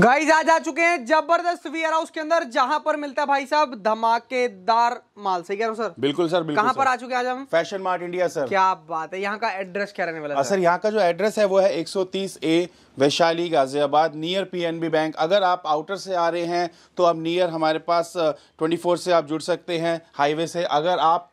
Guys आज आ चुके हैं जबरदस्त वियर हाउस के अंदर जहां पर मिलता है भाई साहब धमाकेदार माल सही कह रहा हूँ सर बिल्कुल सर बिल्कुल कहां सर। पर आ चुके हैं आज हम फैशन मार्ट इंडिया सर क्या बात है यहां का एड्रेस क्या रहने वाला है सर यहां का जो एड्रेस है वो है 130 A Vaishali Ghaziabad near PNB bank अगर आप आउटर से आ रहे हैं तो आप नियर हमारे पास 24 से आप जुड़ सकते हैं हाईवे से अगर आप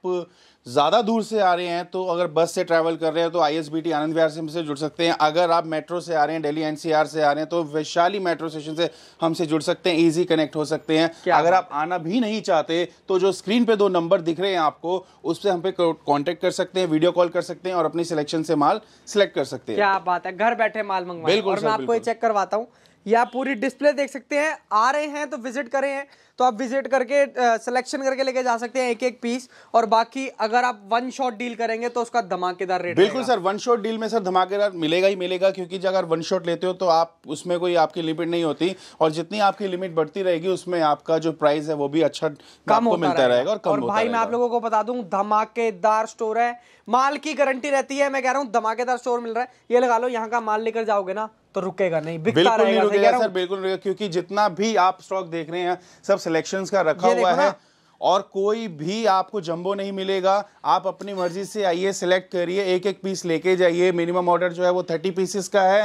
ज़्यादा दूर से आ रहे हैं तो अगर बस से ट्रैवल कर रहे हैं तो I S B T Anand Vihar से हमसे जुड़ सकते हैं अगर आप मेट्रो से आ रहे हैं दिल्ली एन सी आर से आ रहे हैं तो वैशाली मेट्रो स्टेशन से हमसे जुड़ सकते हैं ईजी कनेक्ट हो सकते हैं अगर आप आना भी नहीं चाहते तो जो स्क्रीन पर दो नंबर दिख रहे हैं आपको उस पर हम पे कॉन्टेक्ट कर सकते हैं वीडियो कॉल कर सकते हैं और अपनी सिलेक्शन से माल सिलेक्ट कर सकते हैं क्या बात है घर बैठे माल मंगवा बिल्कुल मैं आपको चेक करवाता हूँ या पूरी डिस्प्ले देख सकते हैं आ रहे हैं तो विजिट करें तो आप विजिट करके सिलेक्शन करके लेके जा सकते हैं एक एक पीस और बाकी अगर आप वन शॉट डील करेंगे तो उसका धमाकेदार रेट बिल्कुल सर वन शॉट डील में सर धमाकेदार मिलेगा ही मिलेगा क्योंकि अगर वन शॉट लेते हो तो आप उसमें कोई आपकी लिमिट नहीं होती और जितनी आपकी लिमिट बढ़ती रहेगी उसमें आपका जो प्राइस है वो भी अच्छा कम मिलता रहेगा और कम भाई मैं आप लोगों को बता दू धमाकेदार स्टोर है माल की गारंटी रहती है मैं कह रहा हूँ धमाकेदार स्टोर मिल रहा है ये लगा लो यहाँ का माल लेकर जाओगे ना तो रुकेगा नहीं बिल्कुल नहीं रुकेगा सर बिल्कुल रुकेगा क्योंकि जितना भी आप स्टॉक देख रहे हैं सब सिलेक्शन का रखा हुआ है और कोई भी आपको जंबो नहीं मिलेगा आप अपनी मर्जी से आइए सिलेक्ट करिए एक एक पीस लेके जाइए मिनिमम ऑर्डर जो है वो थर्टी पीसेस का है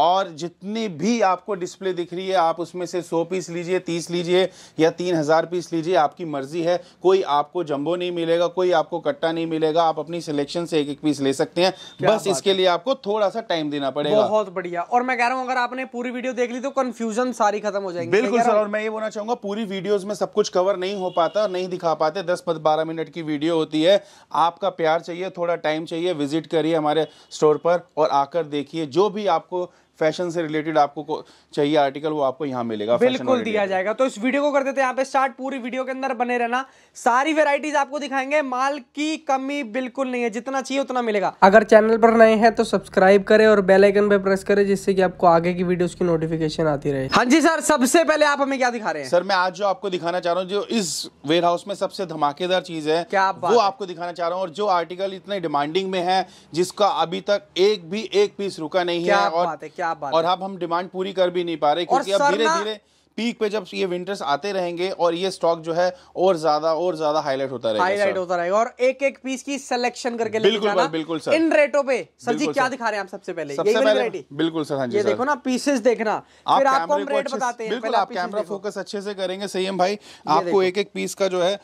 और जितनी भी आपको डिस्प्ले दिख रही है आप उसमें से सौ पीस लीजिए तीस लीजिए या तीन हज़ार पीस लीजिए आपकी मर्ज़ी है कोई आपको जंबो नहीं मिलेगा कोई आपको कट्टा नहीं मिलेगा आप अपनी सिलेक्शन से एक एक पीस ले सकते हैं बस इसके लिए आपको थोड़ा सा टाइम देना पड़ेगा बहुत बढ़िया और मैं कह रहा हूँ अगर आपने पूरी वीडियो देख ली तो कन्फ्यूजन सारी खत्म हो जाएगी बिल्कुल सर और मैं ये बोलना चाहूंगा पूरी वीडियोज में सब कुछ कवर नहीं हो पाता नहीं दिखा पाते दस बारह मिनट की वीडियो होती है आपका प्यार चाहिए थोड़ा टाइम चाहिए विजिट करिए हमारे स्टोर पर और आकर देखिए जो भी आपको फैशन से रिलेटेड आपको चाहिए आर्टिकल वो आपको यहाँ मिलेगा बिल्कुल दिया जाएगा तो इस वीडियो को कर देते हैं यहाँ पे स्टार्ट पूरी वीडियो के अंदर बने रहना सारी वेराइटीज आपको दिखाएंगे माल की कमी बिल्कुल नहीं है जितना चाहिए उतना मिलेगा अगर चैनल पर नए हैं तो सब्सक्राइब करें और बेलाइकन पर प्रेस करें जिससे कि आपको आगे की वीडियो की नोटिफिकेशन आती रहे हाँ जी सर सबसे पहले आप हमें क्या दिखा रहे हैं सर मैं आज जो आपको दिखाना चाह रहा हूँ जो इस वेयर हाउस में सबसे धमाकेदार चीज है क्या वो आपको दिखाना चाह रहा हूँ और जो आर्टिकल इतने डिमांडिंग में है जिसका अभी तक एक भी एक पीस रुका नहीं है और क्या बात और अब हम डिमांड पूरी कर भी नहीं पा रहे क्योंकि अब धीरे धीरे पीक पे जब ये विंटर्स आते रहेंगे और ये स्टॉक जो है और ज्यादा और ज्यादा हाईलाइट होता रहेगा हाईलाइट होता रहेगा और एक एक पीस की सिलेक्शन करके बिल्कुल जाना। बिल्कुल सर इन रेटों पे सर जी क्या दिखा रहे हैं आप सबसे पहले सबसे पहले बिल्कुल सर हाँ जी ये देखो ना पीसेस देखना फिर आपको हम रेट बताते हैं बिल्कुल आप कैमरा फोकस अच्छे से करेंगे सही भाई आपको एक एक पीस का जो है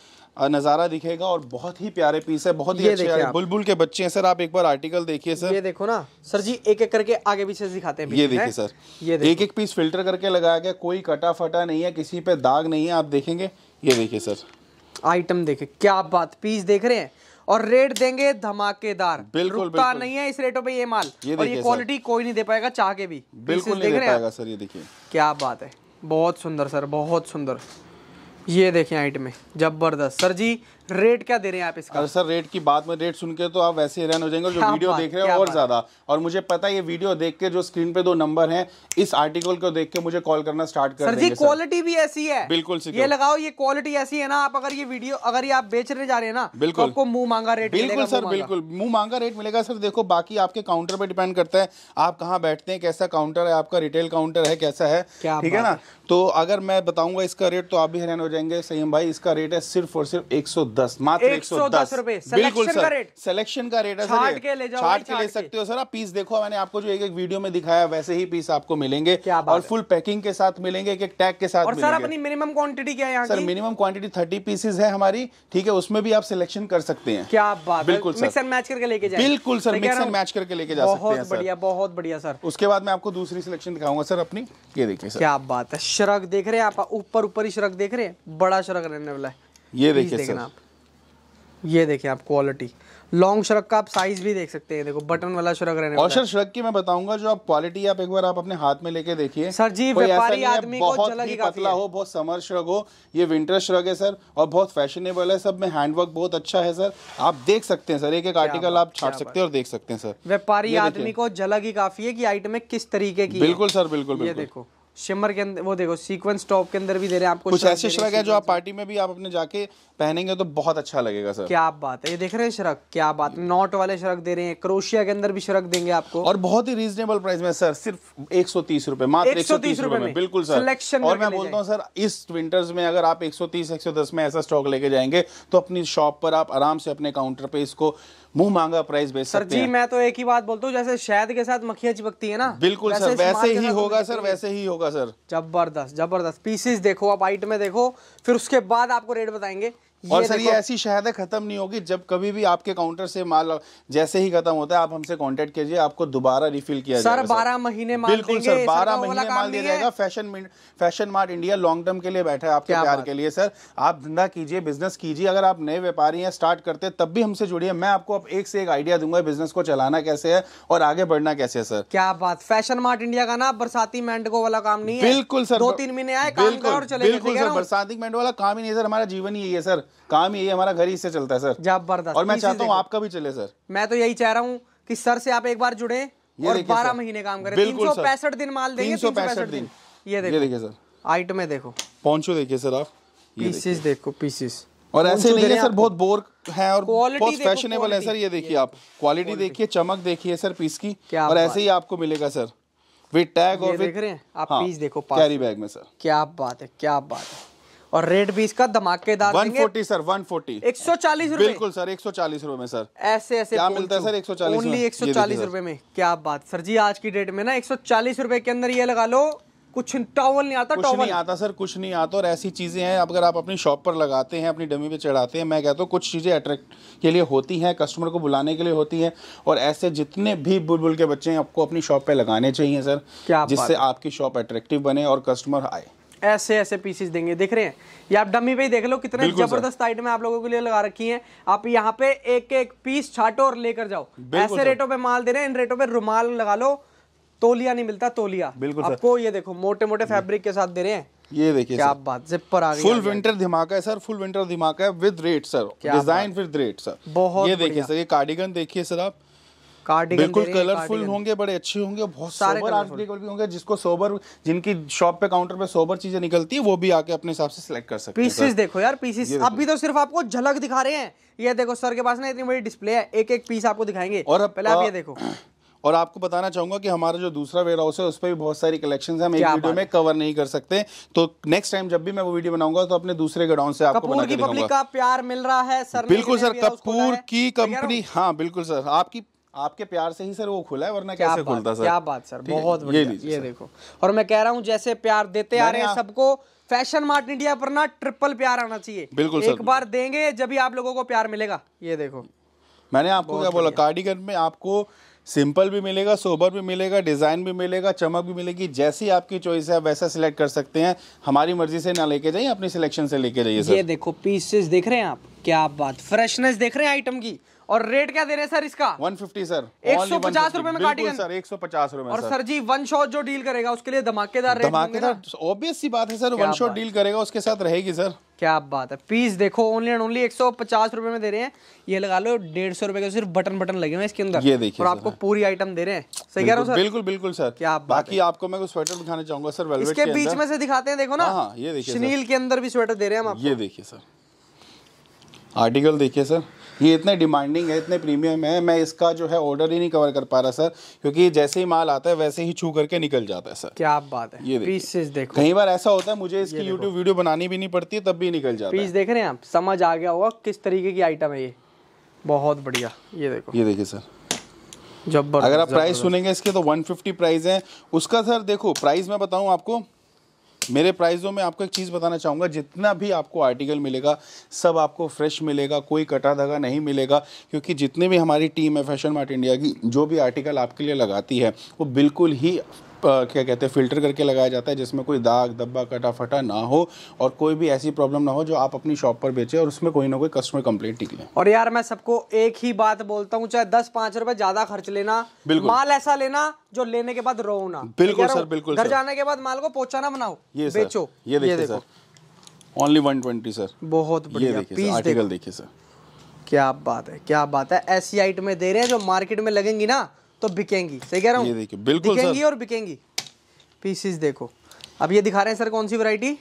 नज़ारा दिखेगा और बहुत ही प्यारे पीस है बहुत ही अच्छे हैं बुलबुल के बच्चे हैं सर आप एक बार आर्टिकल देखिए सर ये देखो ना सर जी एक एक करके आगे पीछे दिखाते हैं ये देखिए सर ये एक एक पीस फिल्टर करके लगाया गया कोई कटा फटा नहीं है किसी पे दाग नहीं है आप देखेंगे ये देखिए सर आइटम देखे क्या बात पीस देख रहे हैं और रेट देंगे धमाकेदार बिल्कुल, रुकता नहीं है इस रेटों पे ये माल ये और ये क्वालिटी कोई नहीं दे पाएगा चाह के भी बिल्कुल नहीं दे पाएगा सर ये देखिए क्या बात है बहुत सुंदर सर बहुत सुंदर ये देखें आइटमें में जबरदस्त सर जी रेट क्या दे रहे हैं आप इसका सर रेट की बात में रेट सुन के तो आप वैसे हैरान हो जाएंगे जो वीडियो देख रहे हैं और ज्यादा और मुझे पता है ये वीडियो देख के जो स्क्रीन पे दो नंबर हैं इस आर्टिकल को देख के मुझे कॉल करना स्टार्ट कर सर जी क्वालिटी भी ऐसी है बिल्कुल ये लगाओ ये क्वालिटी ऐसी है ना आप अगर ये वीडियो अगर ये आप बेचने जा रहे हैं ना तो बिल्कुल आपको मुंह मांगा रेट बिल्कुल सर बिल्कुल मुंह मांगा रेट मिलेगा सर देखो बाकी आपके काउंटर पर डिपेंड करता है आप कहाँ बैठते हैं कैसा काउंटर है आपका रिटेल काउंटर है कैसा है ठीक है ना तो अगर मैं बताऊंगा इसका रेट तो आप भी हैरान हो जाएंगे सही भाई इसका रेट है सिर्फ और सिर्फ एक दस मात्र एक सौ दस रुपए बिल्कुल सर सिलेक्शन का रेट है सर के ले छाट के ले सकते हो सर आप पीस देखो मैंने आपको जो एक एक वीडियो में दिखाया वैसे ही पीस आपको मिलेंगे और फुल पैकिंग के साथ मिलेंगे एक टैग के साथ और सर अपनी मिनिमम क्वांटिटी क्या है sir minimum quantity thirty pieces है हमारी ठीक है उसमें भी आप सिलेक्शन कर सकते हैं क्या बात बिल्कुल मिक्स एंड मैच करके लेके जाए बिल्कुल सर मिक्स एंड मैच करके लेके जा बहुत बढ़िया बहुत बढ़िया सर उसके बाद मैं आपको दूसरी सिलेक्शन दिखाऊंगा सर अपनी ये देखिए सर क्या बात है शरक देख रहे हैं आप ऊपर ऊपर ही शरक देख रहे हैं बड़ा शरक रहने वाला है ये देखिए सर ये देखिए आप क्वालिटी लॉन्ग श्रक का आप साइज भी देख सकते हैं देखो बटन वाला श्रक रहने और सर श्रग की मैं बताऊंगा जो आप क्वालिटी आप एक बार आप अपने हाथ में लेके देखिए सर जी व्यापारी आदमी को बहुत ही पतला हो बहुत समर श्रक हो ये विंटर श्रक है सर और बहुत फैशनेबल है सब में हैंडवर्क बहुत अच्छा है सर आप देख सकते हैं सर एक एक आर्टिकल आप छाट सकते हैं और देख सकते हैं सर व्यापारी आदमी को झलक ही काफी है की आइटमे किस तरीके की बिल्कुल सर बिल्कुल ये देखो शिमर के अंदर वो देखो सीक्वेंस टॉप के अंदर भी दे रहे हैं आपको कुछ ऐसे शरक है जो आप पार्टी में भी आप अपने जाके पहनेंगे तो बहुत अच्छा लगेगा सर क्या बात है ये देख रहे हैं शरक क्या बात नॉट वाले शरक दे रहे हैं क्रोशिया के अंदर भी शरक देंगे आपको और बहुत ही रीजनेबल प्राइस में सर सिर्फ एक सौ तीस रुपए मात्र एक सौ तीस रुपए में बिल्कुल सर सिलेक्शन और मैं बोलता हूँ सर इस विंटर्स में अगर आप एक सौ तीस एक सौ दस में ऐसा स्टॉक लेके जाएंगे तो अपनी शॉप पर आप आराम से अपने काउंटर पे इसको मुंह मांगा प्राइस बेच सर जी मैं तो एक ही बात बोलता हूँ जैसे शहद के साथ मक्खियां चिपकती है ना बिल्कुल सर वैसे ही होगा सर वैसे ही होगा होगा सर जबरदस्त जबरदस्त पीसेस देखो आप आइट में देखो फिर उसके बाद आपको रेट बताएंगे और सर ये ऐसी है खत्म नहीं होगी जब कभी भी आपके काउंटर से माल जैसे ही खत्म होता है आप हमसे कांटेक्ट कीजिए आपको दोबारा रिफिल किया सर बारह महीने माल बिल्कुल सर बारह महीने माल दिया जाएगा fashion fashion mart India long term के लिए बैठा है आपके प्यार के लिए सर आप धंधा कीजिए बिजनेस कीजिए अगर आप नए व्यापारी हैं स्टार्ट करते तब भी हमसे जुड़िए मैं आपको एक से एक आइडिया दूंगा बिजनेस को चलाना कैसे है और आगे बढ़ना कैसे है सर क्या बात फैशन मार्ट इंडिया का ना बरसाती मैंडको वाला काम नहीं है बिल्कुल सर दो तीन महीने आए बिल्कुल बिल्कुल सर बरसाती मैंडो वाला काम ही नहीं सर हमारा जीवन ही है सर काम यही हमारा घर ही से चलता है सर जबरदस्त और मैं चाहता हूँ आपका भी चले सर मैं तो यही चाह रहा हूँ कि सर से आप एक बार जुड़े और बारह महीने काम करें तीन सौ पैंसठ दिन माल देंगे सौ पैंसठ दिन ये देखिए सर आइटमें देखो पहुंचो देखिए सर आप पीसेस देखो पीसेस और ऐसे नहीं है सर बहुत बोर है और बहुत फैशनेबल है सर ये देखिए आप क्वालिटी देखिए चमक देखिए सर पीस की और ऐसे ही आपको मिलेगा सर विद टैग और देख रहे हैं आप पीस हाँ, देखो कैरी बैग में सर क्या बात है क्या बात है और रेट भी इसका धमाकेदार 140 सर 140 140 रुपए बिल्कुल सर 140 रुपए में सर ऐसे ऐसे क्या मिलता है सर 140 ओनली 140 रुपए में क्या बात सर जी आज की डेट में ना 140 रुपए के अंदर ये लगा लो कुछ टॉवल नहीं आता टॉवल नहीं आता सर कुछ नहीं आता और ऐसी चीज़ें हैं अगर आप अपनी शॉप पर लगाते हैं अपनी डमी पे चढ़ाते हैं मैं कहता हूँ कुछ चीज़ें अट्रैक्ट के लिए होती हैं कस्टमर को बुलाने के लिए होती हैं और ऐसे जितने भी बुलबुल के बच्चे हैं आपको अपनी शॉप पे लगाने चाहिए सर जिससे आपकी शॉप अट्रैक्टिव बने और कस्टमर आए ऐसे ऐसे पीसेस देंगे देख रहे हैं ये आप डमी पे ही देख लो कितने जबरदस्त आइटम आप लोगों के लिए लगा रखी हैं आप यहाँ पे एक एक पीस छाटो और लेकर जाओ ऐसे रेटों पे माल दे रहे हैं इन रेटों पे रुमाल लगा लो तोलिया नहीं मिलता तोलिया बिल्कुल आपको ये देखो मोटे मोटे फैब्रिक के साथ दे रहे हैं ये देखिए क्या बात जिपर आ गई फुल विंटर धमाका है सर फुल विंटर धमाका है with rate sir design with rate sir बहुत ये देखिए सर ये कार्डिगन देखिए सर आप कार्डिगन बिल्कुल कलरफुल होंगे बड़े अच्छे होंगे बहुत सारे आर्टिकल भी होंगे जिसको सोबर जिनकी शॉप पे काउंटर पे सोबर चीजें निकलती है वो भी आके अपने हिसाब से सिलेक्ट कर सकते हैं पीसेस देखो यार पीसीस अभी तो सिर्फ आपको झलक दिखा रहे हैं ये देखो सर के पास ना इतनी बड़ी डिस्प्ले है एक एक पीस आपको दिखाएंगे और अब पहले आप ये देखो और आपको बताना चाहूंगा कि हमारा जो दूसरा वेयर हाउस है उस पर भी बहुत सारी कलेक्शन हम एक वीडियो में कवर नहीं कर सकते तो नेक्स्ट टाइम जब भी मैं वो वीडियो बनाऊंगा तो अपने दूसरे गडाउन से आपको बना की पब्लिक का प्यार मिल रहा है सर बिल्कुल सर कपूर की तो कंपनी हाँ बिल्कुल सर आपकी आपके प्यार से ही सर वो खुला है वरना क्या कैसे खुलता सर क्या बात सर बहुत ये, ये देखो और मैं कह रहा हूँ जैसे प्यार देते आ रहे हैं सबको फैशन मार्ट इंडिया पर ना ट्रिपल प्यार आना चाहिए बिल्कुल एक बार देंगे जब भी आप लोगों को प्यार मिलेगा ये देखो मैंने आपको क्या बोला कार्डिगन में आपको सिंपल भी मिलेगा सोबर भी मिलेगा डिज़ाइन भी मिलेगा चमक भी मिलेगी जैसी आपकी चॉइस है वैसा सिलेक्ट कर सकते हैं हमारी मर्जी से ना लेके जाइए अपने सिलेक्शन से लेके जाइए ये देखो पीसेस देख रहे हैं आप क्या बात फ्रेशनेस देख रहे हैं आइटम की और रेट क्या दे रहे हैं सर इसका 150 सर एक सौ पचास रूपए में कार्डिगन सर एक सौ पचास रूपए और सर जी वन शॉट जो डील करेगा उसके लिए धमाकेदार रेट धमाकेदार ऑब्वियस सी बात है सर वन शॉट डील करेगा उसके साथ रहेगी सर क्या बात है पीस देखो ओनली एंड ओनली एक सौ पचास रुपए में दे रहे हैं ये लगा लो डेढ़ सौ रुपए के सिर्फ बटन बटन लगे हुए इसके अंदर ये देखिए और आपको पूरी आइटम दे रहे हैं सही कह रहा हूँ सर बिल्कुल बिल्कुल सर क्या बात बाकी है? आपको मैं कुछ स्वेटर दिखाना चाहूंगा सर वेलवेट इसके के बीच में से दिखाते हैं देखो ना हाँ, हाँ, ये देखिए शनील के अंदर भी स्वेटर दे रहे हैं हम ये देखिए सर आर्टिकल देखिए सर ये इतने डिमांडिंग है इतने प्रीमियम है मैं इसका जो है ऑर्डर ही नहीं कवर कर पा रहा सर क्योंकि जैसे ही माल आता है वैसे ही छू करके निकल जाता है सर क्या बात है ये पीसेस देखो कई बार ऐसा होता है मुझे इसकी यूट्यूब वीडियो बनानी भी नहीं पड़ती तब भी निकल जाता पीस देख रहे हैं आप समझ आ गया होगा किस तरीके की आइटम है ये बहुत बढ़िया ये देखो ये देखिए सर जब अगर आप प्राइस सुनेंगे इसके तो 150 प्राइस है उसका सर देखो प्राइस मैं बताऊं आपको मेरे प्राइसों में आपको एक चीज़ बताना चाहूँगा जितना भी आपको आर्टिकल मिलेगा सब आपको फ्रेश मिलेगा कोई कटा धगा नहीं मिलेगा क्योंकि जितनी भी हमारी टीम है फैशन मार्ट इंडिया की जो भी आर्टिकल आपके लिए लगाती है वो बिल्कुल ही क्या कहते हैं फ़िल्टर करके लगाया जाता है जिसमें कोई दाग धब्बा कटा फटा ना हो और कोई भी ऐसी प्रॉब्लम ना हो जो आप अपनी शॉप पर बेचे और उसमें कोई ना कोई कस्टमर कंप्लेंट निकले और यार मैं सबको एक ही बात बोलता हूँ चाहे दस पांच रुपए ज़्यादा खर्च लेना माल ऐसा लेना जो लेने के बाद रो ना बिल्कुल सर बिल्कुल घर जाने के बाद माल को पहुंचाना बनाओ ये बेचो ये देखो ओनली वन ट्वेंटी सर बहुत बढ़िया आर्टिकल देखिए सर क्या बात है क्या बात है ऐसी आइटमें दे रहे हैं जो मार्केट में लगेंगी ना तो बिकेंगी सही कह रहा हूँ बिल्कुल बिकेंगी और बिकेंगी पीसीस देखो अब ये दिखा रहे हैं सर कौन सी वरायटी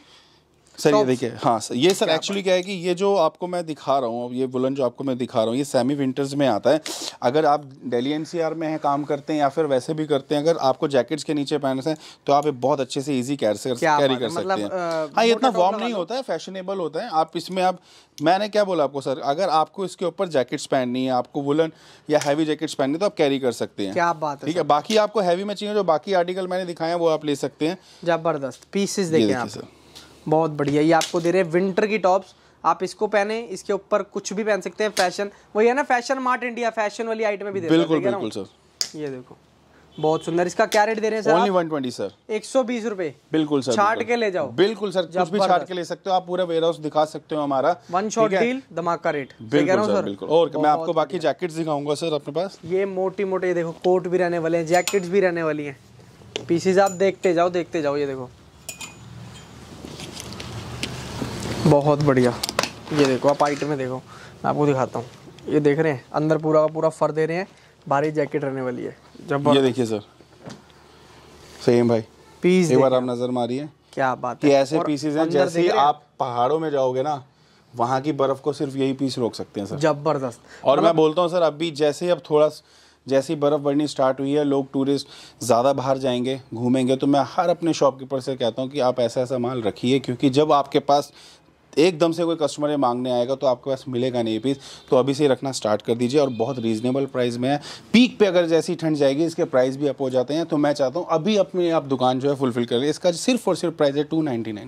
सर ये देखिए हाँ सर ये सर एक्चुअली क्या है कि ये जो आपको मैं दिखा रहा हूँ ये वुलन जो आपको मैं दिखा रहा हूँ ये सेमी विंटर्स में आता है अगर आप दिल्ली एनसीआर में है काम करते हैं या फिर वैसे भी करते हैं अगर आपको जैकेट्स के नीचे पहनने से तो आप बहुत अच्छे से ईजी कैर से कैरी कर मतलब, सकते हैं हाँ ये इतना वार्म नहीं मतलब होता है फैशनेबल होता है आप इसमें आप मैंने क्या बोला आपको सर अगर आपको इसके ऊपर जैकेट्स पहननी है आपको वुलन या हैवी जैकेट्स पहननी तो आप कैरी कर सकते हैं क्या बात है ठीक है बाकी आपको हैवी में चाहिए जो बाकी आर्टिकल मैंने दिखाया वो आप ले सकते हैं जबरदस्त पीसेस देखिए सर बहुत बढ़िया ये आपको दे रहे हैं विंटर की टॉप्स आप इसको पहने इसके ऊपर कुछ भी पहन सकते हैं फैशन वही है ना फैशन मार्ट इंडिया फैशन वाली आइटम भी दे बिल्कुल बिल्कुल सर ये देखो बहुत सुंदर इसका क्या रेट दे रहे हैं सर ओनली 120 सर 120 रुपए बिल्कुल सर छाट के ले जाओ बिल्कुल सर कुछ भी छाट के ले सकते हो आप पूरा वेयर हाउस दिखा सकते हो हमारा वन शॉट डील धमाका रेट बिल्कुल सर बिल्कुल और मैं आपको बाकी जैकेट दिखाऊंगा सर अपने पास ये मोटी मोटी देखो कोट भी रहने वाले हैं जैकेट भी रहने वाली है पीसेज आप देखते जाओ देखते जाओ ये देखो बहुत बढ़िया ये देखो आप आइट में देखो मैं आपको दिखाता हूँ ये देख रहे हैं अंदर पूरा का पूरा फर दे रहे हैं भारी जैकेट रहने वाली है जब ये देखिए सर सेम भाई पीस एक बार आप नजर मारिए क्या बात है ऐसे पीसेज हैं जैसे आप पहाड़ों में जाओगे ना वहाँ की बर्फ को सिर्फ यही पीस रोक सकते हैं सर जबरदस्त और मैं मतलब बोलता हूँ सर अभी जैसे ही अब थोड़ा जैसे ही बर्फ़ बढ़नी स्टार्ट हुई है लोग टूरिस्ट ज़्यादा बाहर जाएंगे घूमेंगे तो मैं हर अपने शॉपकीपर से कहता हूँ कि आप ऐसा ऐसा माल रखिए क्योंकि जब आपके पास एकदम से कोई कस्टमर ये मांगने आएगा तो आपके पास मिलेगा नहीं पीस तो अभी से ही रखना स्टार्ट कर दीजिए और बहुत रीजनेबल प्राइस में है पीक पे अगर जैसी ठंड जाएगी इसके प्राइस भी अप हो जाते हैं तो मैं चाहता हूँ अभी अपनी आप दुकान जो है फुलफिल कर इसका सिर्फ और सिर्फ प्राइस है टू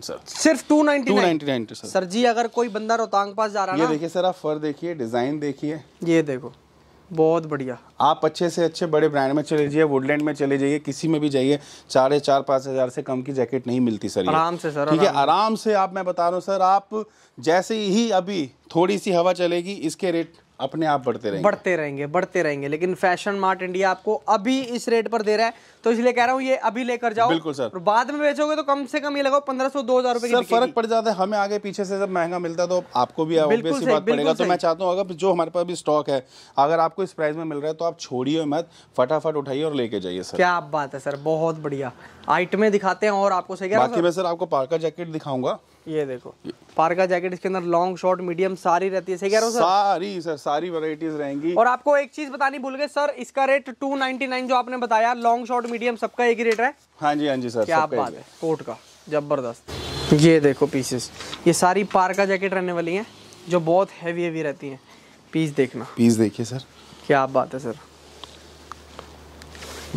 सर सिर्फ टू नाइनटी सर जी अगर कोई बंदा रोहतांग पास जा रहा है देखिए सर आप फर देखिए डिजाइन देखिए ये देखो बहुत बढ़िया आप अच्छे से अच्छे बड़े ब्रांड में चले जाइए वुडलैंड में चले जाइए किसी में भी जाइए चार चार पाँच हज़ार से कम की जैकेट नहीं मिलती सर आराम से सर ठीक है आराम से आप मैं बता रहा हूँ सर आप जैसे ही अभी थोड़ी सी हवा चलेगी इसके रेट अपने आप बढ़ते रहेंगे बढ़ते रहेंगे बढ़ते रहेंगे लेकिन फैशन मार्ट इंडिया आपको अभी इस रेट पर दे रहा है तो इसलिए कह रहा हूँ ये अभी लेकर जाओ बिल्कुल सर बाद में बेचोगे तो कम से कम ये लगाओ पंद्रह सौ दो हजार रुपए फर्क पड़ जाता है हमें आगे पीछे से जब महंगा मिलता है तो आपको भी बात पड़ेगा तो मैं चाहता हूँ अगर जो हमारे पास भी स्टॉक है अगर आपको इस प्राइस में मिल रहा है तो आप छोड़िए मत फटाफट उठाइए और लेके जाइए सर क्या बात है सर बहुत बढ़िया आइटमें दिखाते हैं और आपको सही बाकी मैं सर आपको पार्कर जैकेट दिखाऊंगा ये देखो पार्का जैकेट इसके अंदर लॉन्ग शॉर्ट मीडियम सारी रहती है सही कह रहा हो सर सारी सर सारी वराइटीज रहेंगी और आपको एक चीज बतानी भूल गए सर इसका रेट टू नाइनटी नाइन जो आपने बताया लॉन्ग शॉर्ट मीडियम सबका एक ही रेट है हाँ जी हाँ जी सर क्या बात है कोट का जबरदस्त ये देखो पीसेस ये सारी पार्का जैकेट रहने वाली है जो बहुत हैवी हैवी रहती है पीस देखना पीस देखिए सर क्या बात है सर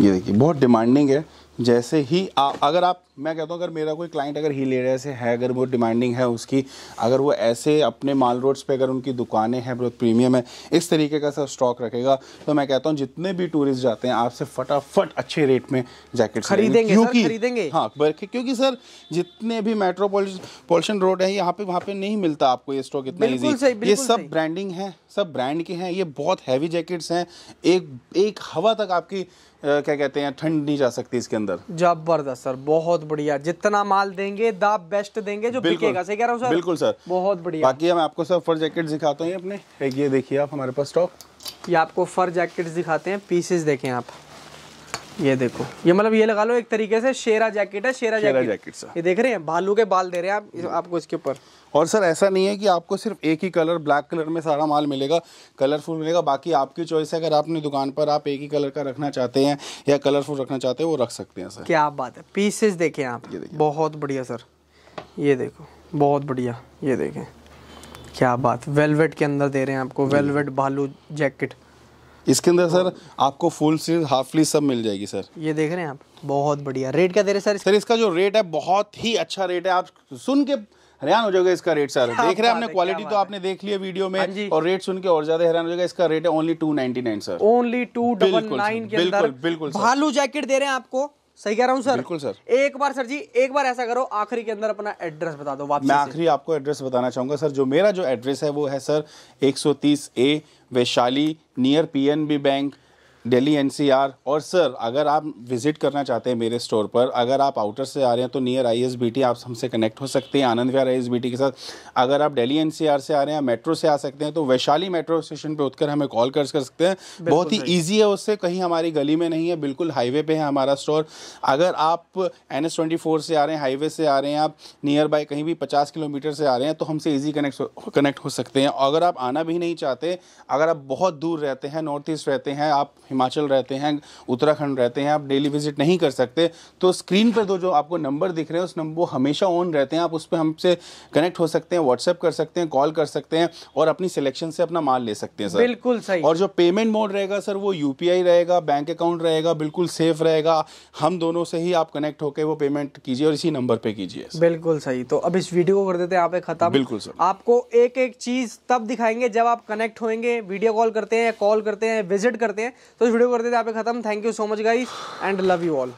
ये देखिए बहुत डिमांडिंग है जैसे ही आ, अगर आप मैं कहता हूँ अगर मेरा कोई क्लाइंट अगर हिल एरिया से है अगर वो डिमांडिंग है उसकी अगर वो ऐसे अपने माल रोड्स पे अगर उनकी दुकानें हैं बहुत प्रीमियम है इस तरीके का सर स्टॉक रखेगा तो मैं कहता हूँ जितने भी टूरिस्ट जाते हैं आपसे फटाफट अच्छे रेट में जैकेट खरीदेंगे क्योंकि खरीदेंगे हाँ क्योंकि सर जितने भी मेट्रोपोलिटन रोड है यहाँ पे वहाँ पे नहीं मिलता आपको ये स्टॉक इतना ईजी ये सब ब्रांडिंग है सब ब्रांड के हैं ये बहुत हैवी जैकेट्स हैं एक एक हवा तक आपकी क्या कहते हैं ठंड नहीं जा सकती इसके अंदर जबरदस्त सर बहुत बढ़िया जितना माल देंगे द बेस्ट देंगे जो बिकेगा सही कह रहा हूँ सर बिल्कुल सर बहुत बढ़िया बाकी हम आपको सर फर जैकेट दिखाते हैं अपने एक ये देखिए आप हमारे पास स्टॉक ये आपको फर जैकेट दिखाते हैं पीसेस देखें आप ये देखो ये मतलब ये लगा लो एक तरीके से शेरा जैकेट है Shera, Shera jacket, jacket sir ये देख रहे हैं भालू के बाल दे रहे हैं आप आपको इसके ऊपर और सर ऐसा नहीं है कि आपको सिर्फ एक ही कलर ब्लैक कलर में सारा माल मिलेगा कलरफुल मिलेगा बाकी आपकी चॉइस है अगर आपने दुकान पर आप एक ही कलर का रखना चाहते हैं या कलरफुल रखना चाहते हैं वो रख सकते हैं सर क्या बात है पीसेस देखें आप ये देखें बहुत बढ़िया सर ये देखो बहुत बढ़िया ये देखें क्या बात वेलवेट के अंदर दे रहे हैं आपको वेलवेट भालू जैकेट इसके अंदर सर आपको फुल स्लीव हाफ स्लीव सब मिल जाएगी सर ये देख रहे हैं आप बहुत बढ़िया रेट क्या दे रहे सर सर इसका जो रेट है बहुत ही अच्छा रेट है आप सुन के हैरान हो जाएगा इसका रेट सर देख रहे हैं तो आपने क्वालिटी तो आपने देख लिया वीडियो में हाँ और रेट सुन के और ज्यादा हैरान हो जाएगा इसका रेट है only two ninety nine sir only two double nine बिल्कुल बिल्कुल भालू जैकेट दे रहे हैं आपको सही कह रहा हूँ सर बिल्कुल सर एक बार सर जी एक बार ऐसा करो आखिरी के अंदर अपना एड्रेस बता दो मैं आखिरी आपको एड्रेस बताना चाहूंगा सर जो मेरा जो एड्रेस है वो है sir 130 A Vaishali near PNB bank Delhi NCR और सर अगर आप विजिट करना चाहते हैं मेरे स्टोर पर अगर आप आउटर से आ रहे हैं तो नियर आईएसबीटी आप हमसे कनेक्ट हो सकते हैं आनंद विहार आईएसबीटी के साथ अगर आप दिल्ली एनसीआर से आ रहे हैं मेट्रो से आ सकते हैं तो वैशाली मेट्रो स्टेशन पर उठकर हमें कॉल कर सकते हैं बहुत ही ईजी है उससे कहीं हमारी गली में नहीं है बिल्कुल हाईवे पर है हमारा स्टोर अगर आप एन से आ रहे हैं हाईवे से आ रहे हैं आप नियर बाई कहीं भी पचास किलोमीटर से आ रहे हैं तो हमसे ईजी कनेक्ट कनेक्ट हो सकते हैं अगर आप आना भी नहीं चाहते अगर आप बहुत दूर रहते हैं नॉर्थ ईस्ट रहते हैं आप हिमाचल रहते हैं उत्तराखंड रहते हैं आप डेली विजिट नहीं कर सकते तो स्क्रीन पर दो जो आपको नंबर दिख रहे हैं उस नंबर वो हमेशा ऑन रहते हैं आप उस पर हमसे कनेक्ट हो सकते हैं व्हाट्सएप कर सकते हैं कॉल कर सकते हैं और अपनी सिलेक्शन से अपना माल ले सकते हैं सर बिल्कुल सही और जो पेमेंट मोड रहेगा सर वो यूपीआई रहेगा बैंक अकाउंट रहेगा बिल्कुल सेफ रहेगा हम दोनों से ही आप कनेक्ट होकर वो पेमेंट कीजिए और इसी नंबर पे कीजिए बिल्कुल सही तो अब इस वीडियो को कर देते हैं आप एक खत्म बिल्कुल सर आपको एक एक चीज तब दिखाएंगे जब आप कनेक्ट होंगे वीडियो कॉल करते हैं कॉल करते हैं विजिट करते हैं तो इस वीडियो को कर देते आप खत्म thank you so much guys and love you all